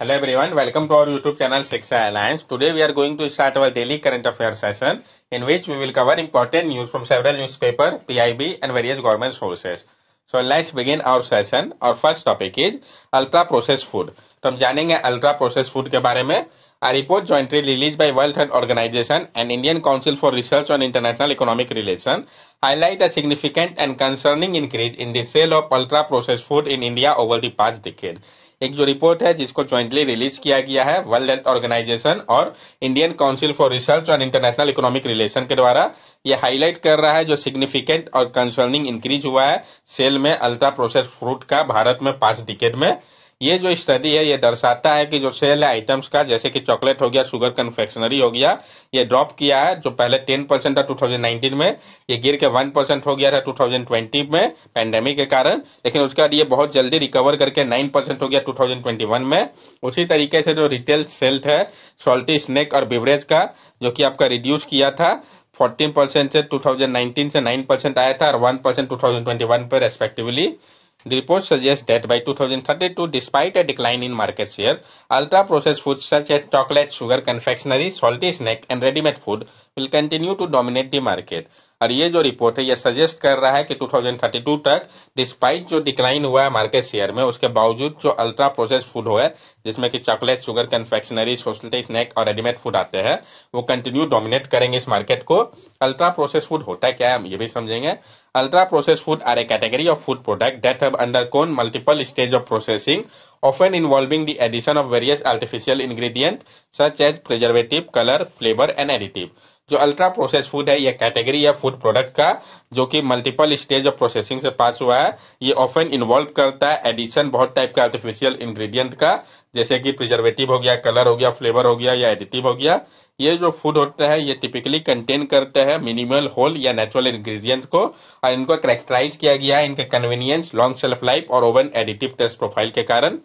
Hello everyone, welcome to our YouTube channel Shiksha Alliance. Today we are going to start our daily current affairs session in which we will cover important news from several newspaper, PIB and various government sources. So let's begin our session. Our first topic is ultra processed food. From हम ultra processed food food के बारे A report jointly released by World Health Organization and Indian Council for Research on International Economic Relations highlight a significant and concerning increase in the sale of ultra-processed food in India over the past decade. एक जो report है जिसको jointly release किया गया है World Health Organization और Indian Council for Research and International Economic Relation के द्वारा ये हाईलाइट कर रहा है जो सिग्निफिकेंट और कंसर्निंग इंक्रीज हुआ है सेल में अल्ट्रा प्रोसेस फ्रूट का भारत में पांच डिकेट में ये जो स्टडी है ये दर्शाता है कि जो सेल है आइटम्स का जैसे कि चॉकलेट हो गया शुगर कन्फेक्शनरी हो गया ये ड्रॉप किया है जो पहले 10 परसेंट था 2019 में ये गिर के 1 परसेंट हो गया था 2020 में पैंडेमिक के कारण लेकिन उसके बाद ये बहुत जल्दी रिकवर करके 9 परसेंट हो गया 2021 में उसी तरीके से जो रिटेल सेल्थ है सॉल्टी स्नैक और बिवरेज का जो कि आपका रिड्यूस किया था 14 परसेंट से 2019 से 9 परसेंट आया था और 1 परसेंट टू पे respectively The report suggests that by 2032, despite a decline in market share, ultra-processed foods such as chocolate, sugar, confectionery, salty snack and ready-made food will continue to dominate the market. और ये जो report है ये suggest कर रहा है कि 2032 तक डिस्पाइट जो डिक्लाइन हुआ है मार्केट शेयर में उसके बावजूद जो अल्ट्रा प्रोसेस फूड हुआ है जिसमें कि चॉकलेट शुगर कन्फेक्शनरी सोशलिटी स्नैक और रेडीमेड फूड आते हैं वो कंटिन्यू डोमिनेट करेंगे इस मार्केट को अल्ट्रा प्रोसेस फूड होता है क्या है हम ये भी समझेंगे ultra process food are a category of food product that have undergone multiple stage of processing often involving the addition of various artificial ingredient such as preservative colour flavour and additive जो ultra process food है यह category या food product का जो कि multiple stage of processing से पास हुआ है ये ऑफन इन्वॉल्व करता है एडिशन बहुत टाइप का आर्टिफिशियल इन्ग्रीडियंट का जैसे कि प्रिजर्वेटिव हो गया कलर हो गया फ्लेवर हो गया या एडिटिव हो गया ये जो फूड होता है ये टिपिकली कंटेन करते हैं मिनिमल होल या नेचुरल इंग्रेडिएंट को और इनको करेक्टराइज किया गया है इनके कन्वीनियंस लॉन्ग सेल्फ लाइफ और ओवन एडिटिव टेस्ट प्रोफाइल के कारण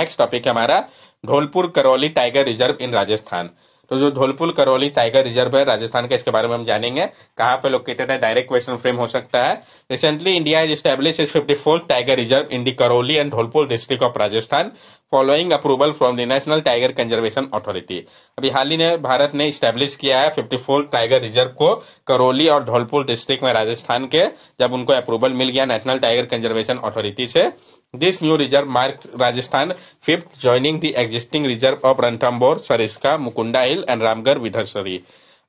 नेक्स्ट टॉपिक है हमारा Dholpur Karauli tiger reserve in Rajasthan तो जो ढोलपुर करौली टाइगर रिजर्व है राजस्थान का इसके बारे में हम जानेंगे कहाँ पे लोकेटेड है डायरेक्ट क्वेश्चन फ्रेम हो सकता है recently India is establish is fifty tiger reserve in the Karauli and Dholpur district of Rajasthan following approval from the national tiger conservation authority अभी हाल ही में भारत ने स्टैब्लिश किया है फिफ्टी फोर टाइगर रिजर्व को करौली और धौलपुर डिस्ट्रिक्ट में राजस्थान के जब उनको अप्रूवल मिल गया नेशनल टाइगर कंजर्वेशन अथॉरिटी से this new reserve mark Rajasthan fifth joining the existing reserve of Ranthambore Sariska Mukundra hill and Ramgarh विधरसरी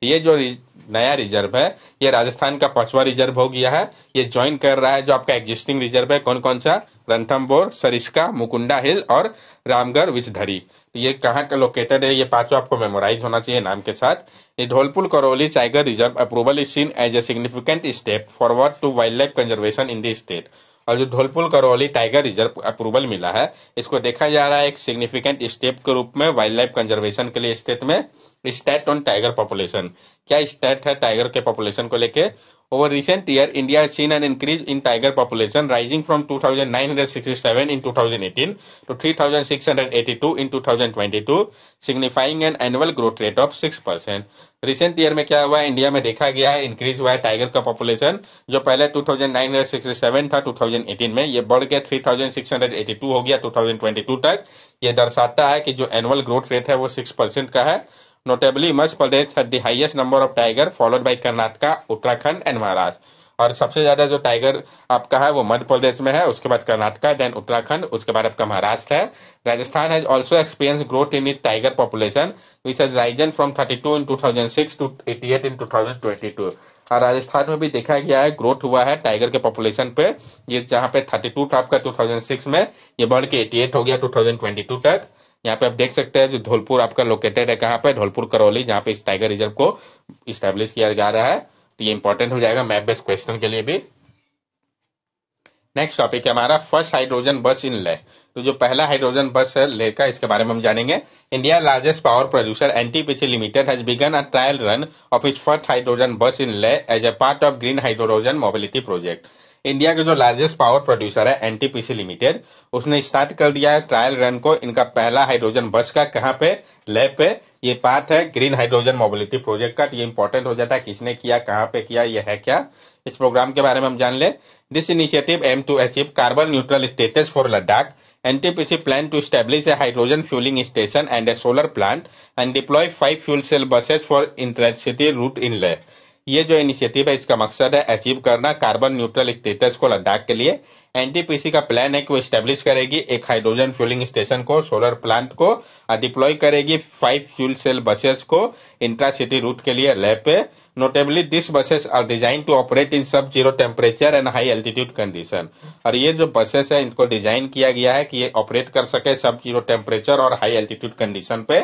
ये जो नया रिजर्व है ये राजस्थान का पांचवा रिजर्व हो गया है ये ज्वाइन कर रहा है जो आपका एग्जिस्टिंग रिजर्व है कौन कौन सा रणथम्बोर सरिस्का मुकुंडा हिल और रामगढ़ विषधरी ये कहाँ का लोकेटेड है ये पांचवा आपको मेमोराइज होना चाहिए नाम के साथ ये Dholpur Karauli tiger reserve approval is seen as a significant step forward to wildlife conservation in the state और जो Dholpur Karauli tiger reserve approval मिला है इसको देखा जा रहा है एक सिग्निफिकेंट स्टेप के रूप में वाइल्ड लाइफ कंजर्वेशन के लिए स्टेट में स्टेट ऑन टाइगर पॉपुलेशन क्या स्टेट है टाइगर के पॉपुलेशन को लेके over recent year India seen an increase in tiger population rising from 2967 in 2018 to 3682 in 2022 signifying an annual growth rate of 6 percent recent year में क्या हुआ है India में देखा गया है इंक्रीज हुआ है टाइगर का पॉपुलेशन जो पहले 2967 था 2018 में ये बढ़ के 3682 हो गया 2022 तक ये दर्शाता है कि जो एनुअल ग्रोथ रेट है वो 6 परसेंट का है notably Madhya Pradesh had the highest number of tiger followed by Karnataka Uttarakhand and Maharashtra और सबसे ज्यादा जो टाइगर आपका है वो मध्य प्रदेश में है उसके बाद कर्नाटक देन उत्तराखंड उसके बाद आपका महाराष्ट्र है Rajasthan has also experience growth in it tiger population which has risen from thirty two in six two eight in two और राजस्थान में भी देखा गया है ग्रोथ हुआ है टाइगर के पॉपुलेशन पे ये जहाँ पे टू था आपका सिक्स में ये बढ़ के एटी एट हो गया टू थाउजेंड ट्वेंटी टू तक यहाँ पे आप देख सकते हैं जो धौलपुर आपका लोकेटेड है कहाँ पे धौलपुर करौली जहाँ पे इस टाइगर रिजर्व को स्टेब्लिश किया जा रहा है तो ये इंपॉर्टेंट हो जाएगा मैप बेस्ड क्वेश्चन के लिए भी नेक्स्ट टॉपिक है हमारा फर्स्ट हाइड्रोजन बस इन ले तो जो पहला हाइड्रोजन बस है ले का इसके बारे में हम जानेंगे India largest power producer NTPC limited has begun a trial run of its first hydrogen bus in Leh as a part of green hydrogen mobility project India के जो लार्जेस्ट पावर प्रोड्यूसर है एनटीपीसी लिमिटेड उसने start कर दिया है trial run को इनका पहला हाइड्रोजन बस का कहाँ पे लैब पे ये पार्ट है ग्रीन हाइड्रोजन मोबिलिटी प्रोजेक्ट का ये इम्पोर्टेंट हो जाता है किसने किया कहाँ पे किया ये है क्या इस प्रोग्राम के बारे में हम जान ले this initiative aim to achieve carbon neutral status for Ladakh NTPC plan to establish a hydrogen fuelling station and a solar plant and deploy five fuel cell buses for intercity route in Leh. ये जो initiative है इसका मकसद है achieve करना carbon neutral status को लद्दाख के लिए एनटीपीसी का प्लान है कि वो स्टेब्लिश करेगी एक हाइड्रोजन फ्यूलिंग स्टेशन को सोलर प्लांट को डिप्लॉय करेगी फाइव फ्यूल सेल बसेस को इंट्रा सिटी रूट के लिए लैब पे notably this buses are designed to operate in sub zero temperature and high altitude condition और ये जो बसेस है इनको डिजाइन किया गया है कि ये ऑपरेट कर सके सब जीरो टेम्परेचर और हाई एल्टीट्यूड कंडीशन पे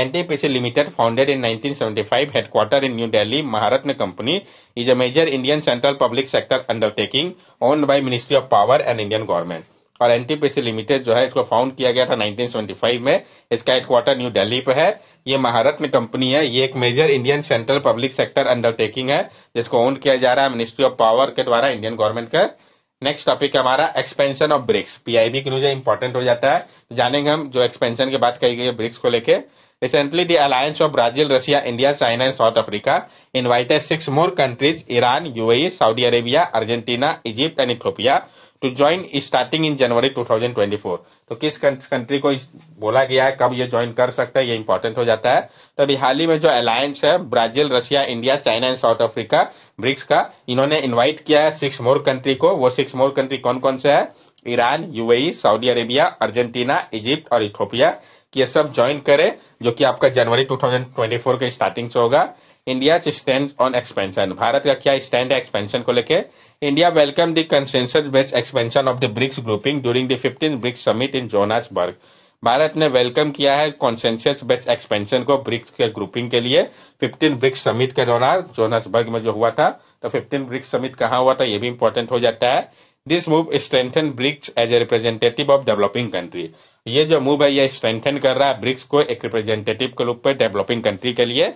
NTPC limited founded in 1975, headquartered in New Delhi Maharatna company is a major Indian central public sector undertaking owned by ministry of power and Indian government और NTPC limited जो है इसको found किया गया था 1975 में इसका हेडक्वार्टर न्यू दिल्ली पे है ये महारत्न कंपनी है ये एक major Indian central public sector undertaking है जिसको ओन किया जा रहा है मिनिस्ट्री ऑफ पावर के द्वारा इंडियन गवर्नमेंट का नेक्स्ट टॉपिक हमारा एक्सपेंशन ऑफ ब्रिक्स पीआईबी के लिए इंपॉर्टेंट हो जाता है जानेंगे हम जो एक्सपेंशन की बात कही गई है ब्रिक्स को लेकर Recently, the alliance of Brazil, Russia, India, China and South Africa invited six more countries, Iran, UAE, Saudi Arabia, Argentina, Egypt and Ethiopia to join starting in January 2024 तो किस कंट्री को बोला गया है कब ये ज्वाइन कर सकता है ये इंपॉर्टेंट हो जाता है तो अभी हाल ही में जो अलायंस है Brazil Russia India China and South Africa BRICS का इन्होंने इनवाइट किया है सिक्स मोर कंट्री को वो सिक्स मोर कंट्री कौन कौन से है Iran UAE Saudi Arabia Argentina Egypt और इथोपिया कि ये सब ज्वाइन करें जो कि आपका जनवरी 2024 के स्टार्टिंग से होगा India stand on expansion Bharat का क्या स्टैंड है एक्सपेंशन को लेकर India welcome the consensus based expansion of the BRICS grouping during the fifteen BRICS summit in Johannesburg Bharat ने वेलकम किया है कॉन्सेंस बेस्ड एक्सपेंशन को ब्रिक्स के ग्रुपिंग के लिए 15 ब्रिक्स समिट के दौरान जोनासबर्ग में जो हुआ था तो 15 ब्रिक्स समिट कहाँ हुआ था ये भी इंपॉर्टेंट हो जाता है this move strengthen BRICS as a representative of developing country ये जो मूव है ये स्ट्रेंथन कर रहा है ब्रिक्स को एक रिप्रेजेंटेटिव के रूप में डेवलपिंग कंट्री के लिए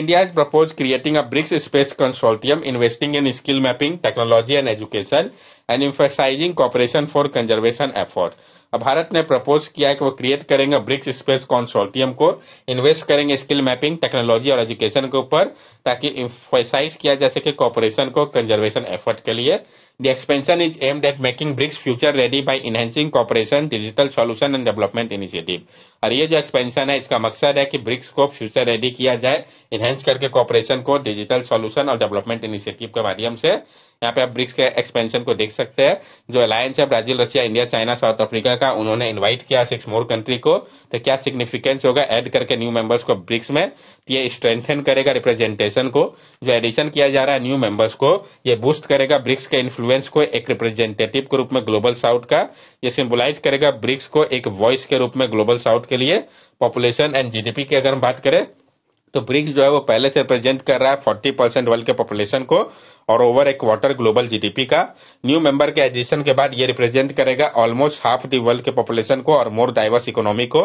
India is propose creating a BRICS space consortium investing in skill mapping technology and education and emphasizing cooperation for conservation effort. Bharat ने प्रपोज किया है कि वो क्रिएट करेंगे ब्रिक्स स्पेस कॉन्सोल्टियम को इन्वेस्ट करेंगे स्किल मैपिंग टेक्नोलॉजी और एजुकेशन के ऊपर ताकि इम्फोसाइज किया जा सके कॉपरेशन को कंजर्वेशन एफर्ट के लिए The expansion is aimed at making BRICS future ready by enhancing cooperation, digital solution and development initiative. और ये जो एक्सपेंशन है इसका मकसद है कि ब्रिक्स को फ्यूचर रेडी किया जाए इनहेंस करके कॉपरेशन को डिजिटल सॉल्यूशन और डेवलपमेंट इनिशिएटिव के माध्यम से यहाँ पे आप ब्रिक्स के एक्सपेंशन को देख सकते हैं जो अलायंस है Brazil Russia India China South Africa का उन्होंने इन्वाइट किया सिक्स मोर कंट्री को तो क्या सिग्निफिकेंस होगा एड करके न्यू मेंबर्स को ब्रिक्स में तो ये स्ट्रेंथन करेगा रिप्रेजेंटेशन को जो एडिशन किया जा रहा है न्यू मेंबर्स को ये बूस्ट करेगा ब्रिक्स के इन्फ्लुएंस को एक रिप्रेजेंटेटिव के रूप में ग्लोबल साउथ का ये सिम्बुलाइज करेगा ब्रिक्स को एक वॉइस के रूप में ग्लोबल साउथ के लिए पॉपुलेशन एंड जीडीपी की अगर हम बात करें तो ब्रिक्स जो है वो पहले से रिप्रेजेंट कर रहा है फोर्टी परसेंट वर्ल्ड के पॉपुलेशन को और ओवर एक क्वार्टर ग्लोबल जीडीपी का न्यू मेंबर के एडिशन के बाद ये रिप्रेजेंट करेगा ऑलमोस्ट हाफ दी वर्ल्ड के पॉपुलेशन को और मोर डाइवर्स इकोनॉमी को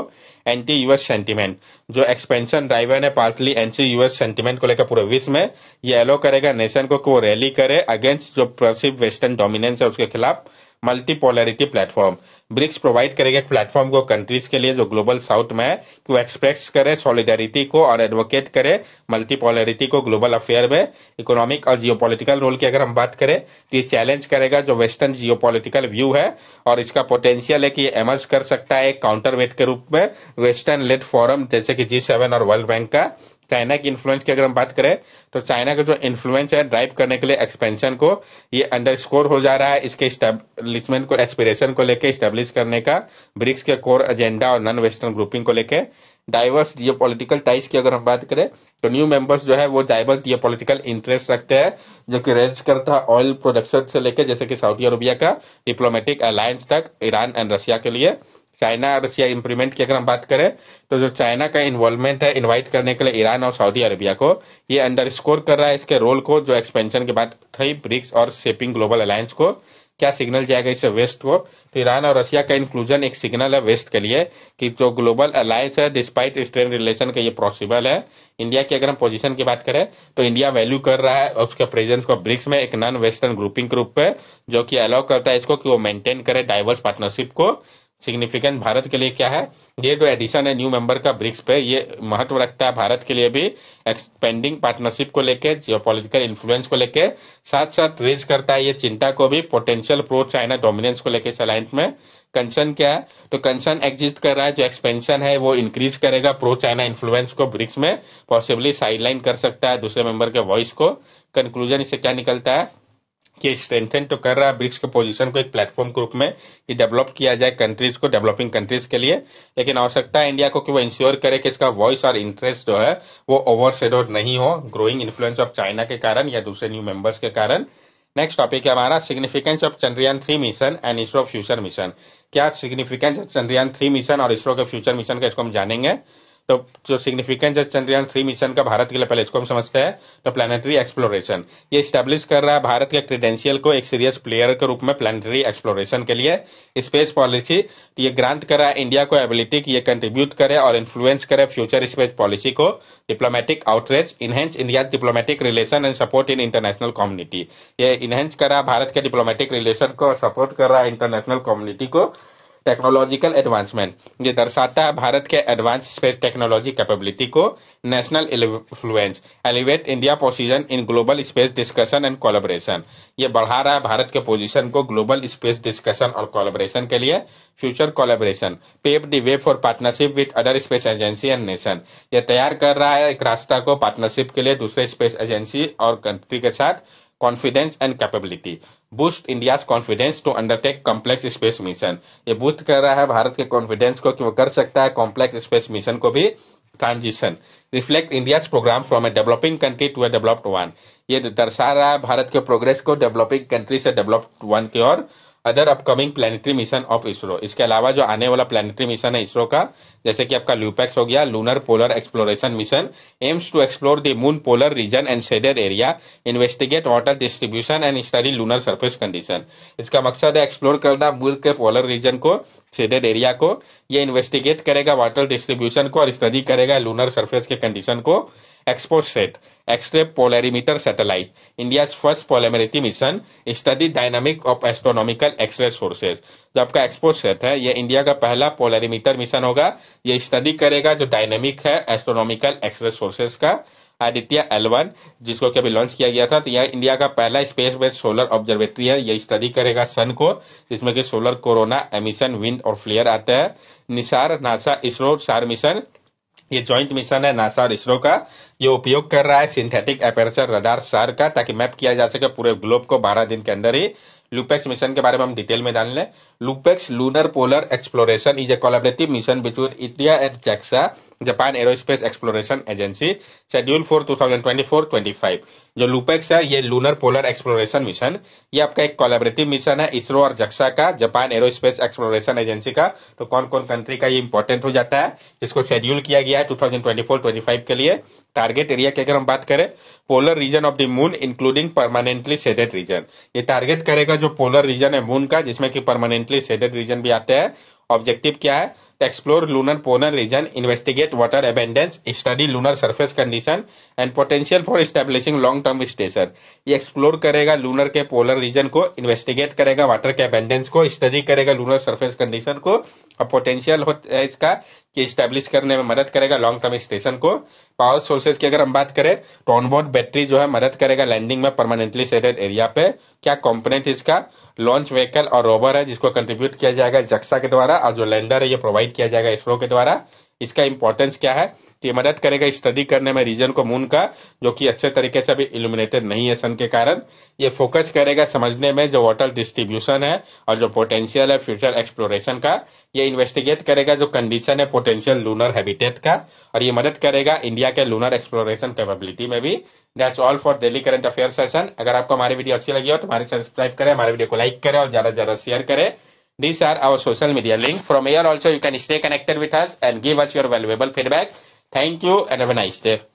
एंटी यूएस सेंटीमेंट जो एक्सपेंशन ड्राइवर है पार्टली एंटी यूएस सेंटीमेंट को लेकर पूरे विश्व में ये अलो करेगा नेशन को वो रैली करे अगेंस्ट जो प्रसिव वेस्टर्न डोमिनेंस है उसके खिलाफ मल्टीपोलरिटी प्लेटफॉर्म ब्रिक्स प्रोवाइड करेगा एक प्लेटफॉर्म को कंट्रीज के लिए जो ग्लोबल साउथ में है वो एक्सप्रेस करे सॉलिडेरिटी को और एडवोकेट करे मल्टीपोलरिटी को ग्लोबल अफेयर में इकोनॉमिक और जियोपॉलिटिकल रोल की अगर हम बात करें तो ये चैलेंज करेगा जो वेस्टर्न जियोपॉलिटिकल व्यू है और इसका पोटेंशियल है कि ये एमर्ज कर सकता है एक काउंटर वेट के रूप में वेस्टर्न लेड फोरम जैसे कि जी और वर्ल्ड बैंक का चाइना की इन्फ्लुएंस की अगर हम बात करें तो चाइना का जो इन्फ्लुएंस है ड्राइव करने के लिए एक्सपेंशन को ये अंडर स्कोर हो जा रहा है इसके स्टेब्लिशमेंट को एस्पिरेशन को लेकर स्टेब्लिश करने का ब्रिक्स के कोर एजेंडा और नॉन वेस्टर्न ग्रुपिंग को लेकर डाइवर्स जियो पोलिटिकल टाइज की अगर हम बात करें तो न्यू मेंबर्स जो है वो डाइवर्स जियो पोलिटिकल इंटरेस्ट रखते हैं जो कि रेंज करता है ऑयल प्रोडक्शन से लेकर जैसे कि सऊदी अरबिया का डिप्लोमेटिक अलायंस तक ईरान एंड रशिया के लिए चाइना रसिया इम्प्रूवमेंट की अगर हम बात करें तो जो चाइना का इन्वॉल्वमेंट है इनवाइट करने के लिए ईरान और सऊदी अरेबिया को ये अंडर कर रहा है इसके रोल को जो एक्सपेंशन के बाद थी ब्रिक्स और सेपिंग ग्लोबल अलायंस को क्या सिग्नल जाएगा इससे वेस्ट को तो ईरान और रशिया का इंक्लूजन एक सिग्नल है वेस्ट के लिए कि जो ग्लोबल अलायंस है डिस्पाइट स्ट्रेन रिलेशन का ये पॉसिबल है इंडिया की अगर हम पोजीशन की बात करें तो इंडिया वैल्यू कर रहा है उसके प्रेजेंस को ब्रिक्स में एक नॉन वेस्टर्न ग्रुपिंग ग्रुप पे जो कि अलाउ करता है इसको कि वो मेंटेन करे डाइवर्स पार्टनरशिप को सिग्निफिकेंट भारत के लिए क्या है ये जो एडिशन है न्यू मेंबर का ब्रिक्स पे ये महत्व रखता है भारत के लिए भी एक्सपेंडिंग पार्टनरशिप को लेकर जियो पोलिटिकल इन्फ्लुएंस को लेकर साथ साथ रेज करता है ये चिंता को भी पोटेंशियल प्रो चाइना डोमिनेंस को लेकर सलाइंस में कंसर्न क्या है तो कंसर्न एग्जिस्ट कर रहा है जो एक्सपेंशन है वो इंक्रीज करेगा प्रो चाइना इन्फ्लुएंस को ब्रिक्स में पॉसिबली साइडलाइन कर सकता है दूसरे मेंबर के वॉइस को कंक्लूजन इससे क्या निकलता है कि स्ट्रेंथन तो कर रहा है ब्रिक्स के पोजीशन को एक प्लेटफॉर्म के रूप में कि डेवलप किया जाए कंट्रीज को डेवलपिंग कंट्रीज के लिए लेकिन आवश्यकता है इंडिया को कि वो इंश्योर करे कि इसका वॉइस और इंटरेस्ट जो है वो ओवर नहीं हो ग्रोइंग इन्फ्लुएंस ऑफ चाइना के कारण या दूसरे न्यू मेंबर्स के कारण नेक्स्ट टॉपिक है हमारा significance of Chandrayaan three mission and ISRO future mission क्या significance of Chandrayaan three mission और इसरो के फ्यूचर मिशन का इसको हम जानेंगे तो जो सिग्निफिकेंस है चंद्रयान थ्री मिशन का भारत के लिए पहले इसको हम समझते हैं तो प्लानिटरी एक्सप्लोरेशन ये स्टैब्लिश कर रहा है भारत के क्रीडेंशियल को एक सीरियस प्लेयर के रूप में प्लानिटरी एक्सप्लोरेशन के लिए स्पेस पॉलिसी तो ये ग्रांट कर रहा है इंडिया को एबिलिटी की ये कंट्रीब्यूट करे और इन्फ्लुएंस करे फ्यूचर स्पेस पॉलिसी को diplomatic outreach enhance India diplomatic relation and support in international community ये इनहेंस कर रहा है भारत के डिप्लोमेटिक रिलेशन को सपोर्ट कर रहा है इंटरनेशनल कम्युनिटी को टेक्नोलॉजिकल एडवांसमेंट ये दर्शाता है भारत के एडवांस स्पेस टेक्नोलॉजी कैपेबिलिटी को national influence elevate India position in global space discussion and collaboration ये बढ़ा रहा है भारत के पोजीशन को ग्लोबल स्पेस डिस्कशन और कोलेबोरेशन के लिए future collaboration pave the way for partnership with other space agency and nation ये तैयार कर रहा है एक रास्ता को पार्टनरशिप के लिए दूसरे स्पेस एजेंसी और कंट्री के साथ confidence and capability boost India confidence to undertake complex space mission ये बूस्ट कर रहा है भारत के कॉन्फिडेंस को कि वो कर सकता है कॉम्प्लेक्स स्पेस मिशन को भी transition reflect India programme from a developing country to a developed one ये दर्शा रहा है भारत के प्रोग्रेस को डेवलपिंग कंट्री से डेवलप्ड वन की ओर other upcoming planetary mission of ISRO इसके अलावा जो आने वाला प्लानिटरी मिशन है इसरो का जैसे कि आपका ल्यूपैक्स हो गया lunar polar exploration mission aims to explore the moon polar region and shaded area investigate water distribution and study lunar surface condition इसका मकसद है एक्सप्लोर करना मून के पोलर रीजन को सेडेड एरिया को यह इन्वेस्टिगेट करेगा वाटर डिस्ट्रीब्यूशन को और स्टडी करेगा लूनर सर्फेस के कंडीशन को XPoSat X ray ray satellite India first first mission study dynamic of astronomical X ray sources जो आपका एक्सपोसेट है यह इंडिया का पहला पोलरीमीटर मिशन होगा ये स्टडी करेगा जो डायनेमिक है एस्ट्रोनॉमिकल एक्सरे सोर्सेज का आदित्य एलवन जिसको कि अभी लॉन्च किया गया था तो यह इंडिया का पहला स्पेस बेस्ड सोलर ऑब्जर्वेटरी है यह स्टडी करेगा सन को जिसमें कि सोलर कोरोना एमिशन विंड और फ्लेयर आते हैं निसार नासा इसरो सार मिशन ये ज्वाइंट मिशन है नासा और इसरो का ये उपयोग कर रहा है सिंथेटिक एपेरेचर रडार सार का ताकि मैप किया जा सके पूरे ग्लोब को बारह दिन के अंदर ही लुपेक्स मिशन के बारे में हम डिटेल में जान लें LUPEX lunar polar exploration is a collaborative mission between India and JAXA Japan aerospace exploration agency scheduled for two thousand twenty four twenty five जो लूपेक्स है ये लूनर पोलर एक्सप्लोरेशन मिशन ये आपका एक कोलेबरेटिव मिशन है इसरो और जक्सा का Japan aerospace exploration agency का तो कौन कौन कंट्री का ये इंपॉर्टेंट हो जाता है इसको शेड्यूल किया गया है 2024-25 के लिए टारगेट एरिया की अगर हम बात करें polar region of the moon including permanently shaded region ये टारगेट करेगा जो पोलर रीजन है मून का जिसमें कि परमानेंटली सेडेड रीजन भी आते हैं ऑब्जेक्टिव क्या है explore lunar polar region investigate water abundance, study lunar surface condition and potential for establishing long term station. ये एक्सप्लोर करेगा लूनर के पोलर रीजन को इन्वेस्टिगेट करेगा वाटर के अबेंडेंस को स्टडी करेगा लूनर सर्फेस कंडीशन को और पोटेंशियल होता है इसका कि स्टेब्लिश करने में मदद करेगा लॉन्ग टर्म स्टेशन को पावर सोर्सेज की अगर हम बात करें तो ऑनबोर्ड बैटरी जो है मदद करेगा लैंडिंग में परमानेंटली सेटेड एरिया पे क्या कॉम्पोनेंट इसका लॉन्च व्हीकल और रोबर है जिसको कंट्रीब्यूट किया जाएगा जक्सा के द्वारा और जो लैंडर है ये प्रोवाइड किया जाएगा इसरो के द्वारा इसका इंपॉर्टेंस क्या है तो ये मदद करेगा स्टडी करने में रीजन को मून का जो कि अच्छे तरीके से अभी इल्यूमिनेटेड नहीं है सन के कारण ये फोकस करेगा समझने में जो वाटर डिस्ट्रीब्यूशन है और जो पोटेंशियल है फ्यूचर एक्सप्लोरेशन का ये इन्वेस्टिगेट करेगा जो कंडीशन है पोटेंशियल लूनर हैबिटेट का और ये मदद करेगा इंडिया के लूनर एक्सप्लोरेशन कैपेबिलिटी में भी that's all for daily current affair session अगर आपको हमारी वीडियो अच्छी लगी हो तो हमारे सब्सक्राइब करें हमारे वीडियो को लाइक करें और ज्यादा से ज्यादा शेयर करें this are our social media link from here also you can stay connected with us and give us your valuable feedback thank you and a nice day